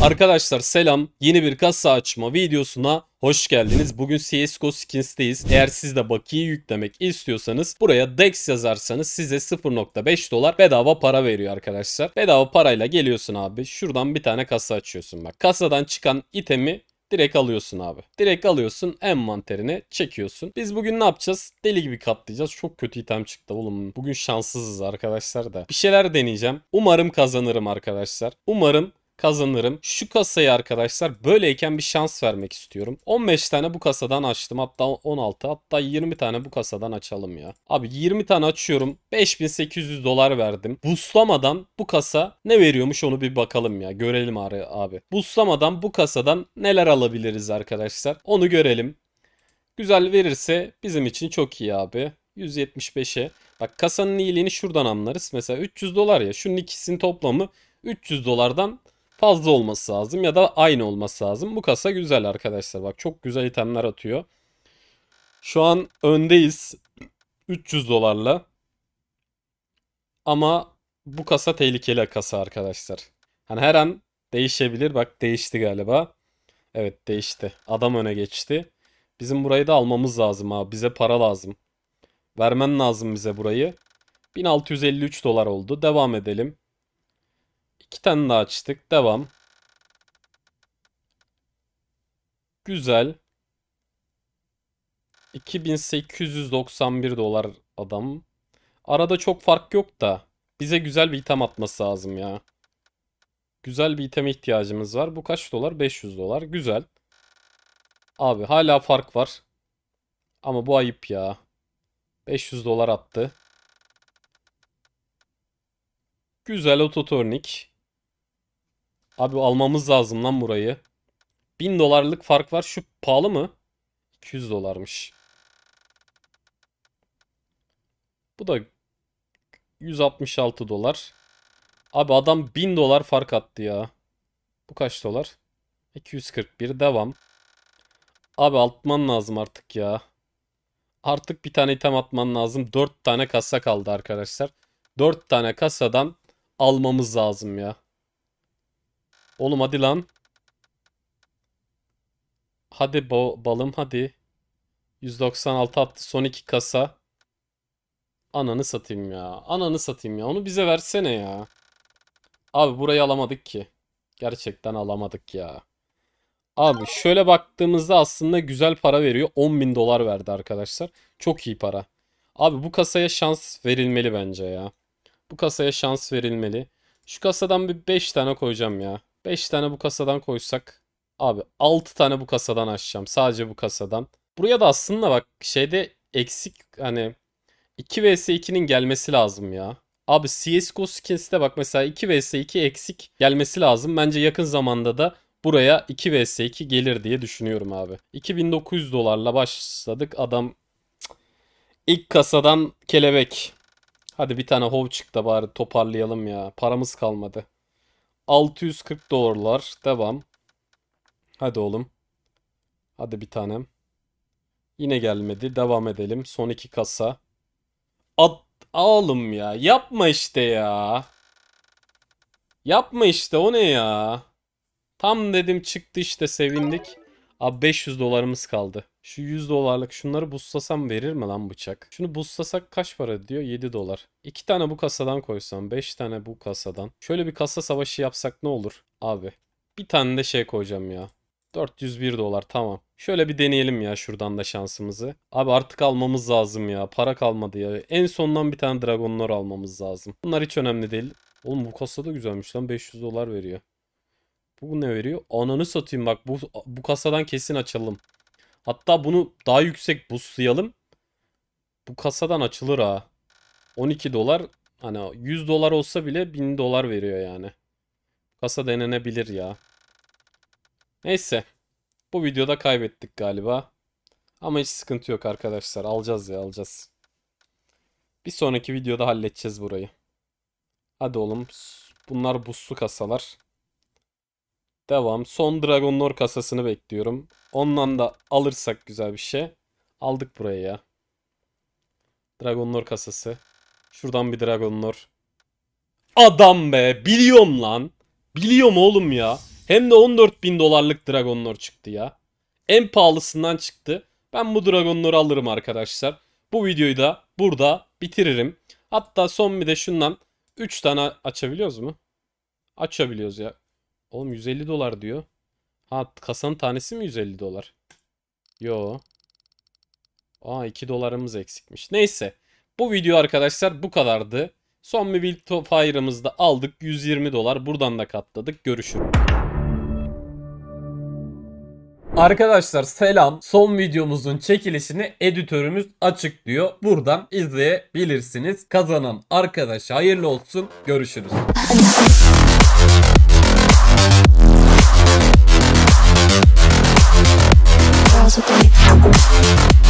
Arkadaşlar selam. Yeni bir kasa açma videosuna hoş geldiniz. Bugün CSGO Skins'teyiz. Eğer siz de bakiye yüklemek istiyorsanız buraya DEX yazarsanız size 0.5 dolar bedava para veriyor arkadaşlar. Bedava parayla geliyorsun abi. Şuradan bir tane kasa açıyorsun bak. Kasadan çıkan itemi Direkt alıyorsun abi. Direkt alıyorsun envanterine çekiyorsun. Biz bugün ne yapacağız? Deli gibi katlayacağız. Çok kötü item çıktı oğlum. Bugün şanssızız arkadaşlar da. Bir şeyler deneyeceğim. Umarım kazanırım arkadaşlar. Umarım kazanırım. Şu kasayı arkadaşlar böyleyken bir şans vermek istiyorum. 15 tane bu kasadan açtım. Hatta 16 hatta 20 tane bu kasadan açalım ya. Abi 20 tane açıyorum. 5800 dolar verdim. Buslamadan bu kasa ne veriyormuş onu bir bakalım ya. Görelim abi. Buslamadan bu kasadan neler alabiliriz arkadaşlar. Onu görelim. Güzel verirse bizim için çok iyi abi. 175'e. Bak kasanın iyiliğini şuradan anlarız. Mesela 300 dolar ya. Şunun ikisinin toplamı 300 dolardan fazla olması lazım ya da aynı olması lazım. Bu kasa güzel arkadaşlar. Bak çok güzel itemler atıyor. Şu an öndeyiz 300 dolarla. Ama bu kasa tehlikeli kasa arkadaşlar. Hani her an değişebilir. Bak değişti galiba. Evet değişti. Adam öne geçti. Bizim burayı da almamız lazım abi. Bize para lazım. Vermen lazım bize burayı. 1653 dolar oldu. Devam edelim. İki tane daha açtık. Devam. Güzel. 2891 dolar adam. Arada çok fark yok da. Bize güzel bir item atması lazım ya. Güzel bir iteme ihtiyacımız var. Bu kaç dolar? 500 dolar. Güzel. Abi hala fark var. Ama bu ayıp ya. 500 dolar attı. Güzel ototornik. Abi almamız lazım lan burayı. 1000 dolarlık fark var. Şu pahalı mı? 200 dolarmış. Bu da 166 dolar. Abi adam 1000 dolar fark attı ya. Bu kaç dolar? 241 devam. Abi atman lazım artık ya. Artık bir tane item atman lazım. 4 tane kasa kaldı arkadaşlar. 4 tane kasadan almamız lazım ya. Oğlum hadi lan. Hadi bo balım hadi. 196 attı son iki kasa. Ananı satayım ya. Ananı satayım ya. Onu bize versene ya. Abi burayı alamadık ki. Gerçekten alamadık ya. Abi şöyle baktığımızda aslında güzel para veriyor. 10.000 dolar verdi arkadaşlar. Çok iyi para. Abi bu kasaya şans verilmeli bence ya. Bu kasaya şans verilmeli. Şu kasadan bir 5 tane koyacağım ya. 5 tane bu kasadan koysak. Abi 6 tane bu kasadan açacağım. Sadece bu kasadan. Buraya da aslında bak şeyde eksik hani 2 vs 2'nin gelmesi lazım ya. Abi CSGO skins'te bak mesela 2 vs 2 eksik gelmesi lazım. Bence yakın zamanda da buraya 2 vs 2 gelir diye düşünüyorum abi. 2900 dolarla başladık. Adam ilk kasadan kelebek. Hadi bir tane hov çıktı bari toparlayalım ya. Paramız kalmadı. 640 dolarlar. Devam. Hadi oğlum. Hadi bir tanem. Yine gelmedi. Devam edelim. Son iki kasa. At oğlum ya. Yapma işte ya. Yapma işte o ne ya. Tam dedim çıktı işte sevindik. Abi 500 dolarımız kaldı. Şu 100 dolarlık şunları buslasam verir mi lan bıçak? Şunu buslasak kaç para diyor? 7 dolar. 2 tane bu kasadan koysam. 5 tane bu kasadan. Şöyle bir kasa savaşı yapsak ne olur? Abi. Bir tane de şey koyacağım ya. 401 dolar tamam. Şöyle bir deneyelim ya şuradan da şansımızı. Abi artık almamız lazım ya. Para kalmadı ya. En sondan bir tane Dragonlar almamız lazım. Bunlar hiç önemli değil. Oğlum bu kasa da güzelmiş lan. 500 dolar veriyor. Bu ne veriyor? Ananı satayım bak. Bu, bu kasadan kesin açalım. Hatta bunu daha yüksek buslayalım. Bu kasadan açılır ha. 12 dolar hani 100 dolar olsa bile 1000 dolar veriyor yani. Kasa denenebilir ya. Neyse. Bu videoda kaybettik galiba. Ama hiç sıkıntı yok arkadaşlar. Alacağız ya alacağız. Bir sonraki videoda halledeceğiz burayı. Hadi oğlum. Bunlar buslu kasalar. Devam. Son Dragonlor kasasını bekliyorum. Ondan da alırsak güzel bir şey. Aldık buraya ya. Dragonlor kasası. Şuradan bir Dragonlor. Adam be. Biliyorum lan. Biliyorum oğlum ya. Hem de 14 bin dolarlık Dragonlor çıktı ya. En pahalısından çıktı. Ben bu Dragonlor'u alırım arkadaşlar. Bu videoyu da burada bitiririm. Hatta son bir de şundan 3 tane açabiliyoruz mu? Açabiliyoruz ya. Oğlum 150 dolar diyor. Ha kasanın tanesi mi 150 dolar? Yo. Aa 2 dolarımız eksikmiş. Neyse. Bu video arkadaşlar bu kadardı. Son bir Wild Fire'ımızı da aldık. 120 dolar. Buradan da katladık. Görüşürüz. Arkadaşlar selam. Son videomuzun çekilişini editörümüz açıklıyor. Buradan izleyebilirsiniz. Kazanan arkadaş hayırlı olsun. Görüşürüz. Cause with me.